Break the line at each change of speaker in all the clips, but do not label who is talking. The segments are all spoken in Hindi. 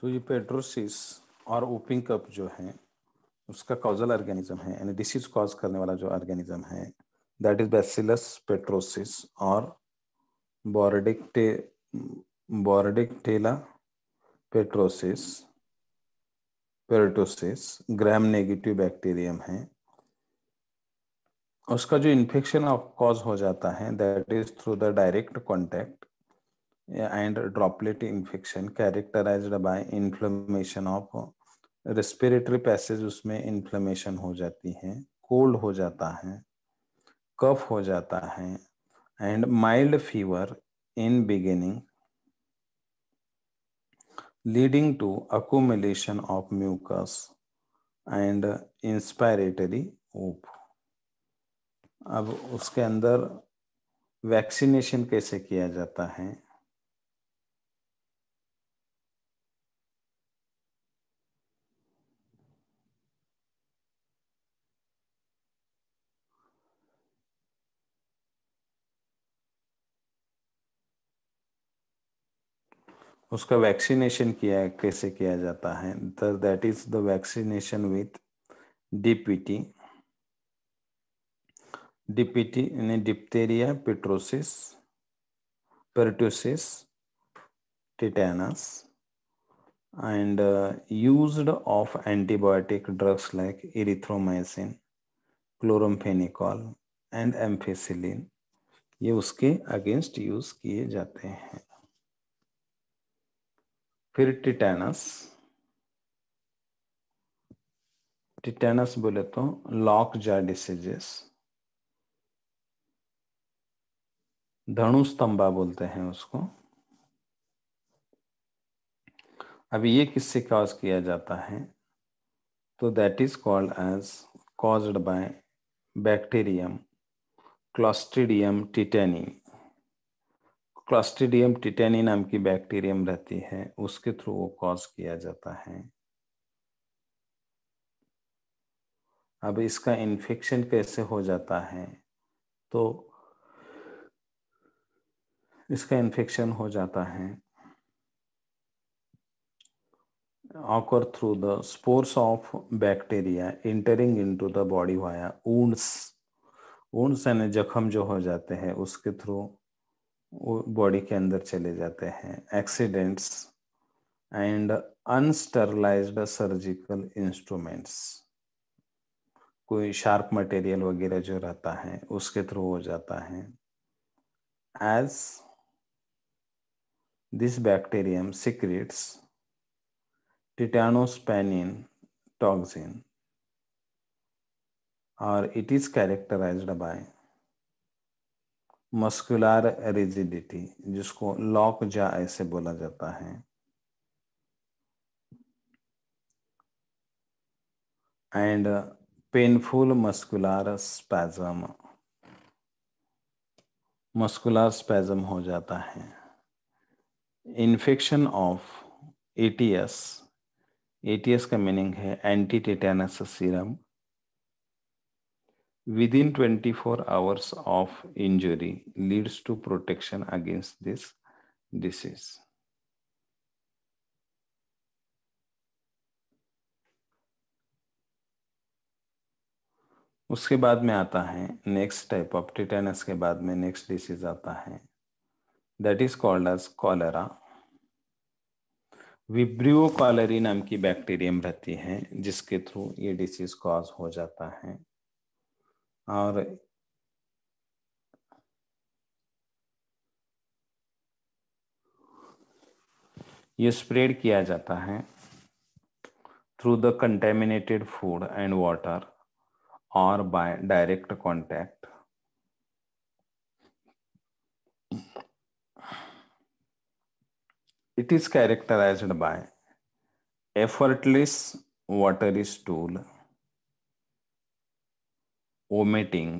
तो ये पेट्रोसिस और ओपिंग कप जो है उसका कॉजल ऑर्गेनिज्म है यानी डिसीज कॉज करने वाला जो ऑर्गेनिज्म है दैट इज बेसिलस पेट्रोसिस और बॉर्डिकटे बॉर्डिकटेला पेट्रोसिस पेरेटोसिस ग्राम नेगेटिव बैक्टीरियम है उसका जो इन्फेक्शन ऑफ कॉज हो जाता है that is through the direct contact and droplet infection characterized by inflammation of respiratory passage उसमें inflammation हो जाती है cold हो जाता है cough हो जाता है and mild fever in beginning leading to accumulation of mucus and inspiratory hoop. अब उसके अंदर वैक्सीनेशन कैसे किया जाता है उसका वैक्सीनेशन किया है कैसे किया जाता है that is the vaccination with DPT DPT यानी diphtheria pertussis pertussis tetanus and used of antibiotic drugs like erythromycin chloramphenicol and ampicillin ये उसके अगेंस्ट यूज किए जाते हैं फिर टिटैनस टिटैनस बोले तो लॉक जा डिसीजेस धनु स्तंभा बोलते हैं उसको अब ये किससे कॉज किया जाता है तो that is called as caused by bacterium Clostridium tetani Clostridium tetani नाम की बैक्टीरियम रहती है उसके थ्रू वो कॉज किया जाता है अब इसका इन्फेक्शन कैसे हो जाता है तो इसका इन्फेक्शन हो जाता है through the spores of bacteria entering into the body via wounds wounds यानी जख्म जो हो जाते हैं उसके थ्रू वो बॉडी के अंदर चले जाते हैं accidents and unsterilized surgical instruments कोई शार्प मटेरियल वगैरह जो रहता है उसके थ्रू हो जाता है as this bacterium secretes tetanospasmin toxin और it is characterized by muscular rigidity जिसको लॉक जा ऐसे बोला जाता है and painful muscular spasm muscular spasm हो जाता है इन्फेक्शन ऑफ एटीएस एटीएस का मीनिंग है anti tetanus serum within 24 hours of injury leads to protection against this disease. उसके बाद में आता है नेक्स्ट टाइप ऑफ टिटेनस के बाद में नेक्स्ट डिसीज आता है that is called as cholera Vibrio cholerae नाम की बैक्टीरियम रहती है जिसके थ्रू ये डिसीज कॉज हो जाता है और ये स्प्रेड किया जाता है through the contaminated food and water और by direct contact it is characterize by effortless water is stool omitting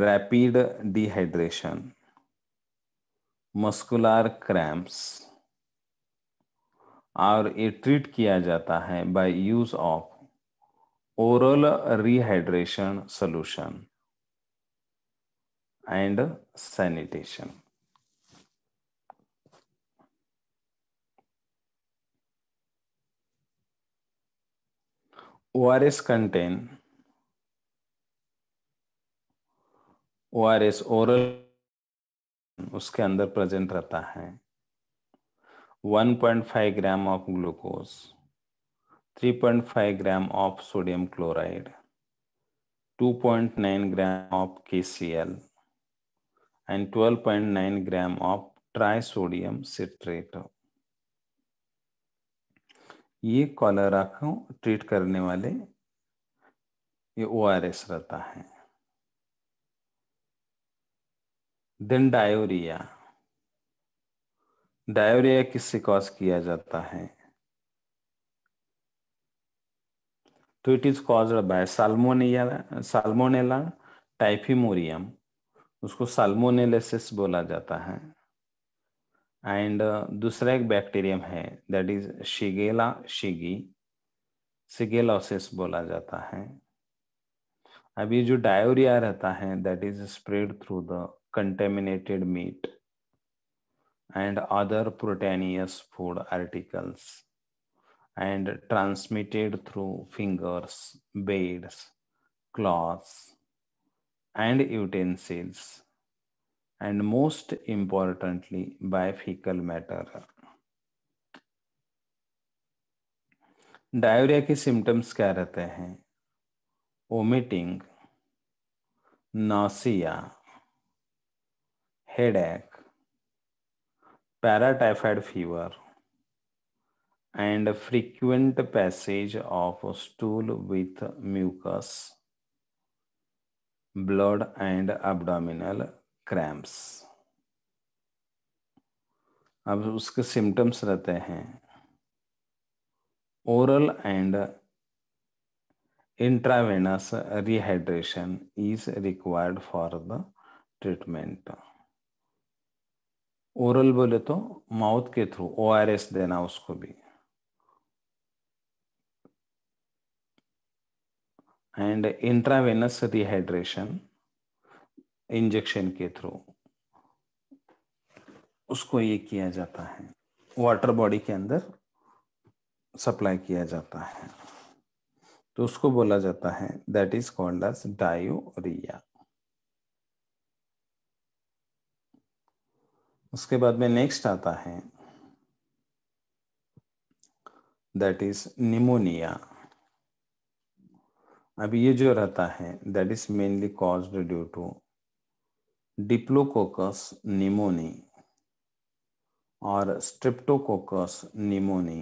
rapid dehydration muscular cramps और ये ट्रीट किया जाता है by use of oral rehydration solution and sanitation O R S contain O R S oral उसके अंदर प्रेजेंट रहता है 1.5 gram of glucose 3.5 gram of sodium chloride 2.9 gram of point nine 12.9 of try sodium citrate ये कॉलरा को ट्रीट करने वाले ये ओ रहता है देन डायोरिया डायोरिया किससे कॉज किया जाता है तो it is caused by Salmonia Salmonella typhimurium उसको साल्मोनेलेसिस बोला जाता है एंड uh, दूसरा एक बैक्टीरियम है that is Shigella shigae shigellosis बोला जाता है अभी जो डायोरिया रहता है that is spread through the contaminated meat and other proteinous food articles and transmitted through fingers, beads cloths, and utensils, and most importantly, by fecal matter. Diarrhoea के सिम्टम्स क्या रहते हैं vomiting nausea headache, paratyphoid fever, and frequent passage of stool with mucus, blood, and abdominal cramps. अब उसके सिम्टम्स रहते हैं oral and intravenous rehydration is required for the treatment. Oral बोले तो माउथ के थ्रू ओ आर एस देना उसको भी एंड इंट्रावेनस रिहाइड्रेशन इंजेक्शन के थ्रू उसको ये किया जाता है वाटर बॉडी के अंदर सप्लाई किया जाता है तो उसको बोला जाता है that is called as diarrhoea उसके बाद में नेक्स्ट आता है दैट इज निमोनिया अब ये जो रहता है that is mainly caused due to Diplococcus pneumoniae और स्ट्रिप्टोकोकस निमोनी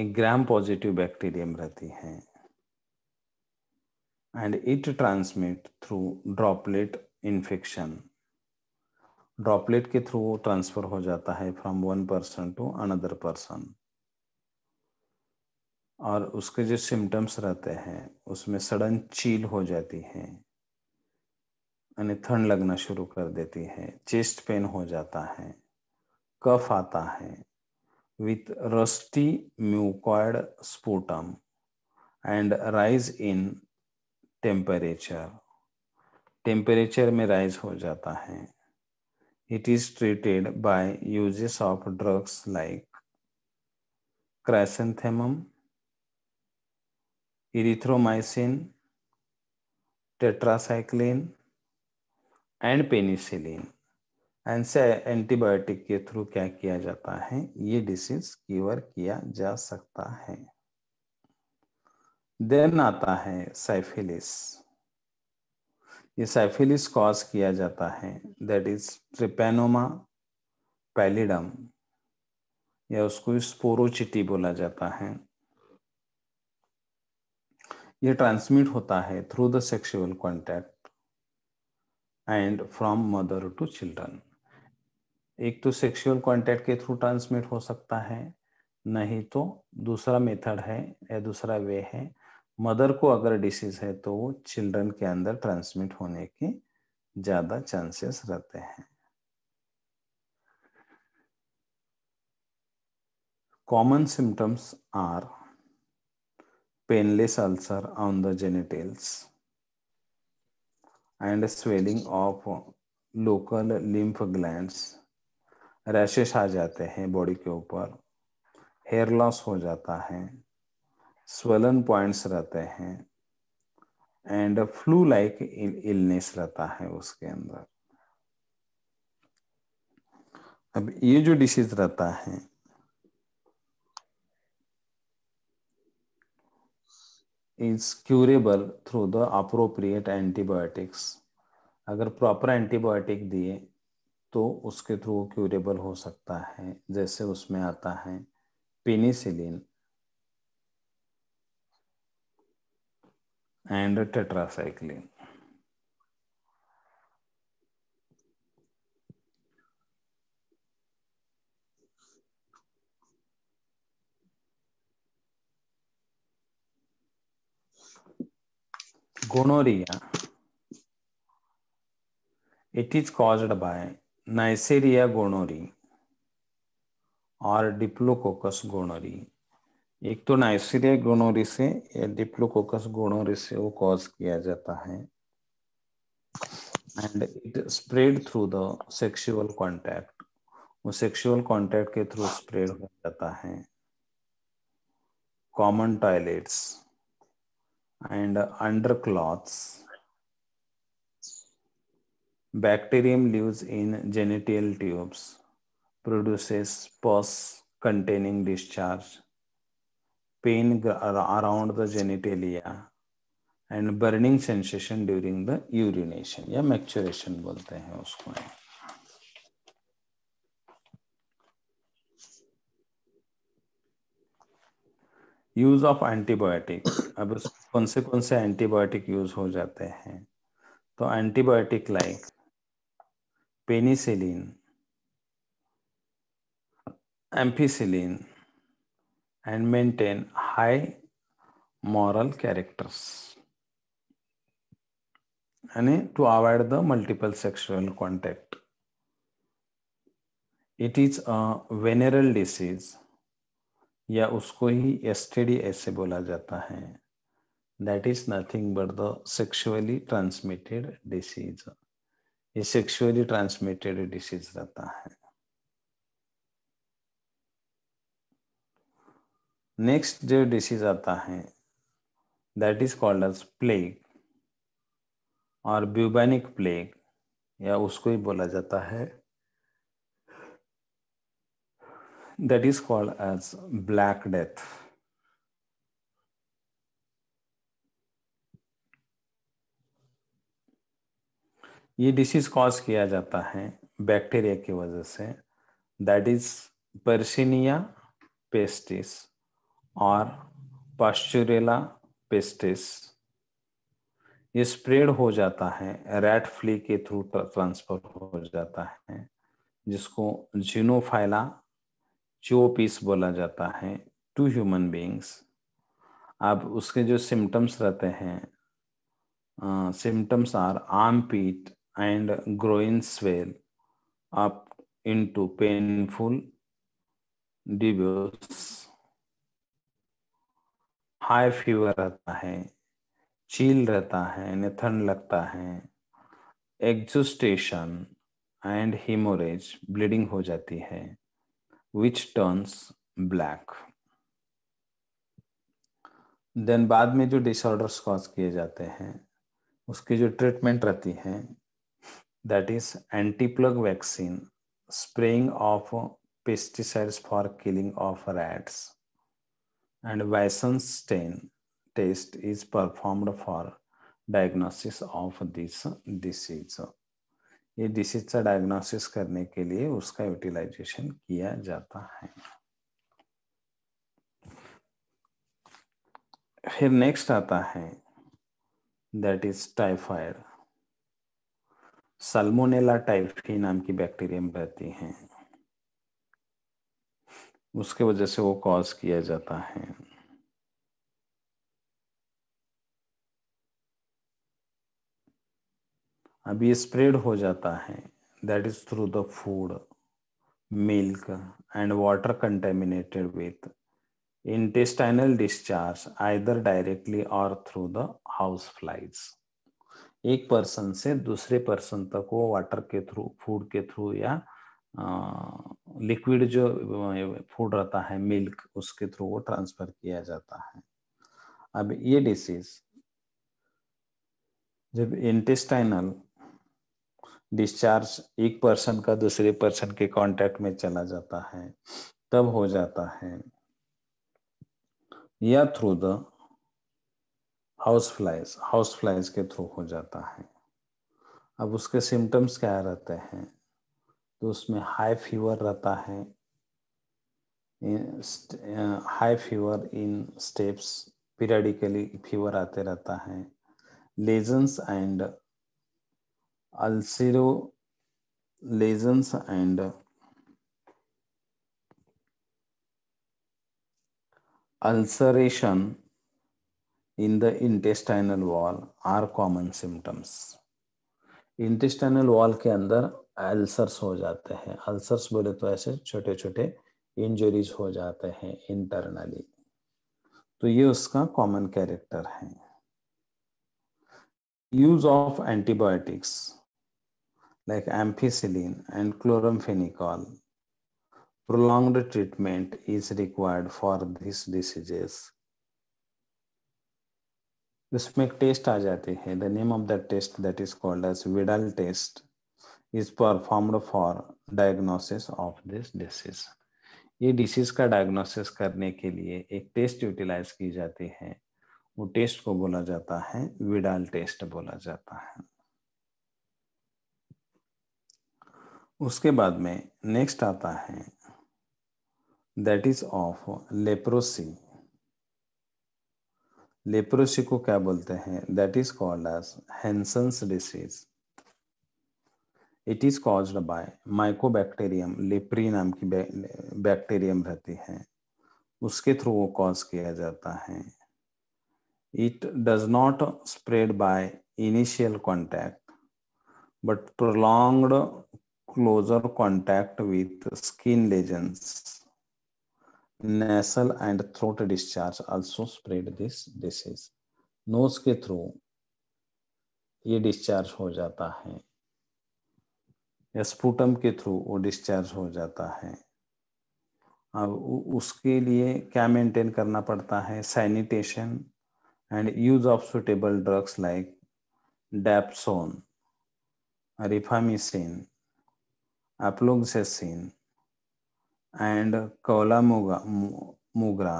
एक ग्राम पॉजिटिव बैक्टीरियम रहती है and it transmit through droplet infection droplet के थ्रू ट्रांसफर हो जाता है from one person to another person और उसके जो सिम्टम्स रहते हैं उसमें सडन चील हो जाती है यानी ठंड लगना शुरू कर देती है चेस्ट पेन हो जाता है कफ आता है with rusty mucoid sputum and rise in temperature temperature में राइज हो जाता है It is treated by uses of drugs like chrysanthemum, erythromycin, tetracycline, and penicillin and say antibiotic ke through kya kiya jata hai ye disease cure kiya ja sakta hai then aata hai syphilis इसाइफिलिस कॉज किया जाता है दैट इज ट्रिपेनोमा पैलिडम या उसको स्पोरोचिटी बोला जाता है ये ट्रांसमिट होता है through the sexual contact and from mother to children एक तो सेक्सुअल कॉन्टैक्ट के थ्रू ट्रांसमिट हो सकता है नहीं तो दूसरा मेथड है या दूसरा वे है मदर को अगर डिसीज है तो वो चिल्ड्रन के अंदर ट्रांसमिट होने के ज्यादा चांसेस रहते हैं common symptoms are painless ulcer on the genitals and swelling of local lymph gland rashes आ जाते हैं बॉडी के ऊपर हेयर लॉस हो जाता है स्वलन पॉइंट्स रहते हैं एंड फ्लू लाइक इलनेस रहता है उसके अंदर अब ये जो डिसीज रहता है is curable through the appropriate antibiotics अगर प्रॉपर एंटीबायोटिक दिए तो उसके थ्रू क्यूरेबल हो सकता है जैसे उसमें आता है penicillin and tetracycline. Gonorrhea, it is caused by Neisseria gonorrhoeae or Diplococcus gonorrhoeae. एक तो नाइसीरिया गोनोरी से या डिप्लोकोकस गोनोरी से वो कॉज किया जाता है and it spread through the sexual contact वो सेक्सुअल कांटेक्ट के थ्रू स्प्रेड हो जाता है common toilets and under clothes bacterium lives in genital tubes produces pus containing discharge pain around the genitalia and burning sensation during the urination या मैक्चुरेशन बोलते हैं उसको यूज ऑफ एंटीबायोटिक अब कौन से कौन से एंटीबायोटिक यूज हो जाते हैं तो antibiotic like penicillin ampicillin and maintain high moral characters and to avoid the multiple sexual contact it is a venereal disease या उसको ही एस ऐसे बोला जाता है that is nothing but the sexually transmitted disease ये सेक्सुअली ट्रांसमिटेड डिसीज रहता है नेक्स्ट जो डिसीज आता है that is called as plague और ब्यूबैनिक प्लेग या उसको ही बोला जाता है that is called as black death ये डिसीज कॉज किया जाता है बैक्टीरिया की वजह से दैट इज पर्सिनिया पेस्टिस और पास्चुरेला पेस्टिस ये स्प्रेड हो जाता है रेड फ्ली के थ्रू ट्रांसफर हो जाता है जिसको जीनोफाइला चोपिस बोला जाता है टू ह्यूमन बींग्स अब उसके जो सिम्टम्स रहते हैं symptoms are armpit and groin swell up into painful buboes high fever रहता है चील रहता है निथन लगता है एग्जुस्टेशन एंड हीमोरेज ब्लीडिंग हो जाती है विच टर्न्स ब्लैक देन बाद में जो डिसऑर्डर्स कॉज किए जाते हैं उसकी जो ट्रीटमेंट रहती है that is antiplague vaccine spraying of pesticides for killing of rats and Weissenstein test is performed for diagnosis of this disease. ये डिसीज का डायग्नोसिस करने के लिए उसका यूटिलाइजेशन किया जाता है फिर नेक्स्ट आता है that is typhoid Salmonella typhi नाम की बैक्टीरियम रहती हैं उसके वजह से वो कॉज किया जाता है अब ये स्प्रेड हो जाता है that is through the food milk and water contaminated with intestinal discharge either directly और थ्रू द हाउस फ्लाइज एक पर्सन से दूसरे पर्सन तक वो वाटर के थ्रू फूड के थ्रू या लिक्विड जो फूड रहता है मिल्क उसके थ्रू वो ट्रांसफर किया जाता है अब ये डिसीज जब इंटेस्टाइनल डिस्चार्ज एक पर्सन का दूसरे पर्सन के कांटेक्ट में चला जाता है तब हो जाता है या through the house flies house flies के थ्रू हो जाता है अब उसके सिम्टम्स क्या रहते हैं तो उसमें हाई फीवर रहता है high fever in steps periodically fever आते रहता है lesions and ulcero lesions and ulceration in the intestinal wall are common symptoms intestinal wall के अंदर अल्सर्स हो जाते हैं अल्सर्स बोले तो ऐसे छोटे छोटे इंजरीज हो जाते हैं इंटरनली तो ये उसका कॉमन कैरेक्टर है use of antibiotics like ampicillin and chloramphenicol prolonged treatment is required for this diseases इसमें टेस्ट आ जाते है the name of the test that is called as Widal test is performed for diagnosis of this disease. ये डिसीज का डायग्नोसिस करने के लिए एक टेस्ट यूटिलाइज की जाती है वो टेस्ट को बोला जाता है विडाल टेस्ट बोला जाता है उसके बाद में नेक्स्ट आता है that is of leprosy leprosy को क्या बोलते हैं that is called as Hansen's disease it is caused by Mycobacterium leprae नाम की बैक्टेरियम रहती है उसके थ्रू वो कॉज किया जाता है it does not spread by initial contact but prolonged closer contact with skin lesions nasal and throat discharge also spread this disease nose के थ्रू ये डिस्चार्ज हो जाता है या स्पूटम के थ्रू वो डिस्चार्ज हो जाता है अब उसके लिए क्या मेंटेन करना पड़ता है sanitation and use of suitable drugs like dapsone rifampicin एप्लोगसेसिन एंड कोलामोगा मोगरा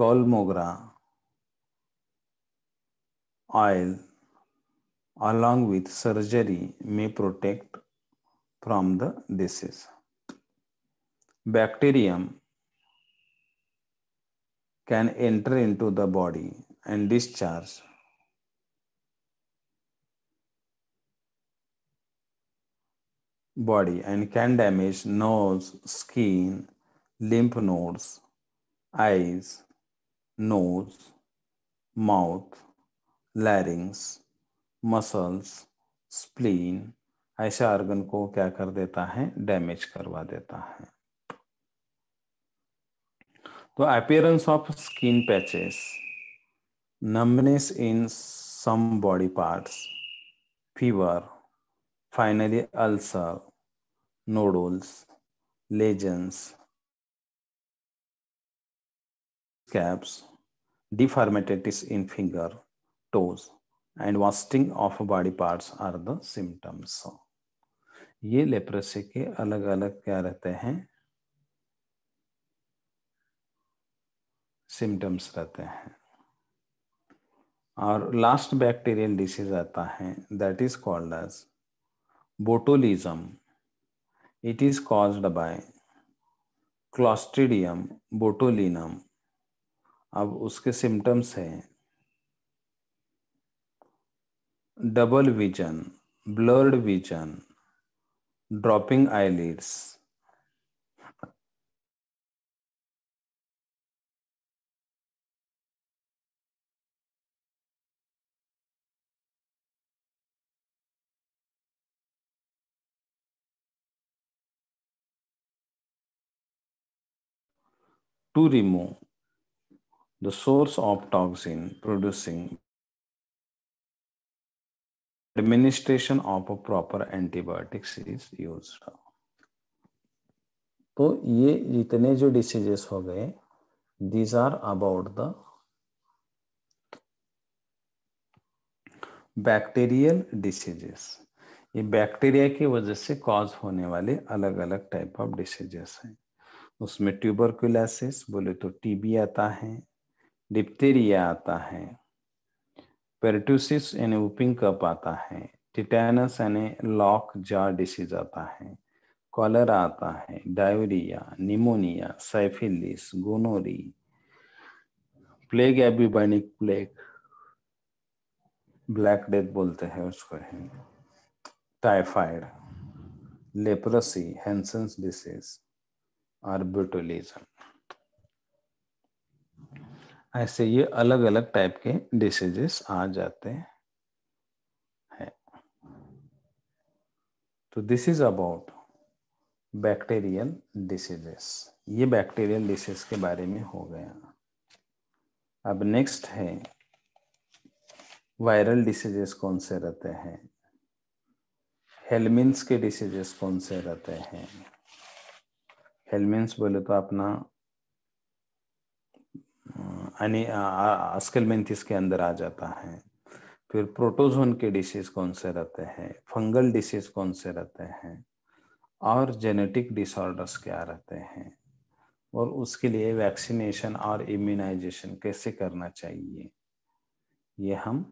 chaulmoogra oil along with surgery may protect from the disease. Bacterium can enter into the body and discharge body and can damage nose, skin, lymph nodes, eyes, nose, mouth, larynx, muscles spleen ऐसे ऑर्गन को क्या कर देता है डैमेज करवा देता है तो appearance of skin patches numbness in some body parts fever finally ulcer nodules lesions caps deformities in finger toes, and wasting of body parts are the symptoms ये लेप्रेसी के अलग अलग क्या रहते हैं सिम्टम्स रहते हैं और लास्ट बैक्टीरियल डिसीज आता है that is called as botulism it is caused by clostridium botulinum अब उसके सिम्टम्स हैं double vision, blurred vision, dropping eyelids. To remove the source of toxin producing administration of a proper antibiotics is use तो ये इतने जो डिसीजेस हो गए these are about the bacterial diseases ये बैक्टीरिया की वजह से कॉज होने वाले अलग अलग टाइप ऑफ डिसीजेस हैं उसमें ट्यूबरकुलसिस बोले तो टीबी आता है डिप्टेरिया आता है पेरटूसिस यानी वूपिंग कप आता है टिटेनस यानी लॉक जा डिसीज आता है कॉलर आता है diarrhoea pneumonia syphilis gonorrhoea plague bubonic plague black death बोलते हैं उसको है typhoid leprosy Hansen's disease or botulism ऐसे ये अलग अलग टाइप के डिसीजेस आ जाते हैं तो this is about bacterial diseases ये बैक्टीरियल डिसीज के बारे में हो गया अब नेक्स्ट है वायरल डिसीजेस कौन से रहते हैं हेलमिन्स के डिसीजेस कौन से रहते हैं हेलमिन्स बोले तो अपना अस्कलमेंथ के अंदर आ जाता है फिर प्रोटोजोन के डिसीज कौन से रहते हैं फंगल डिसीज कौन से रहते हैं और जेनेटिक डिसऑर्डर्स क्या रहते हैं और उसके लिए वैक्सीनेशन और इम्यूनाइजेशन कैसे करना चाहिए ये हम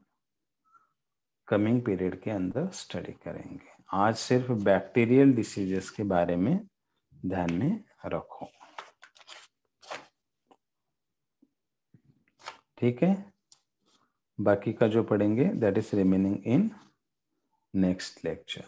कमिंग पीरियड के अंदर स्टडी करेंगे आज सिर्फ बैक्टीरियल डिसीजेस के बारे में ध्यान में रखो ठीक है बाकी का जो पढ़ेंगे that is remaining in next lecture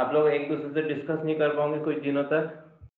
आप लोग एक दूसरे से डिस्कस नहीं कर पाओगे कुछ दिनों तक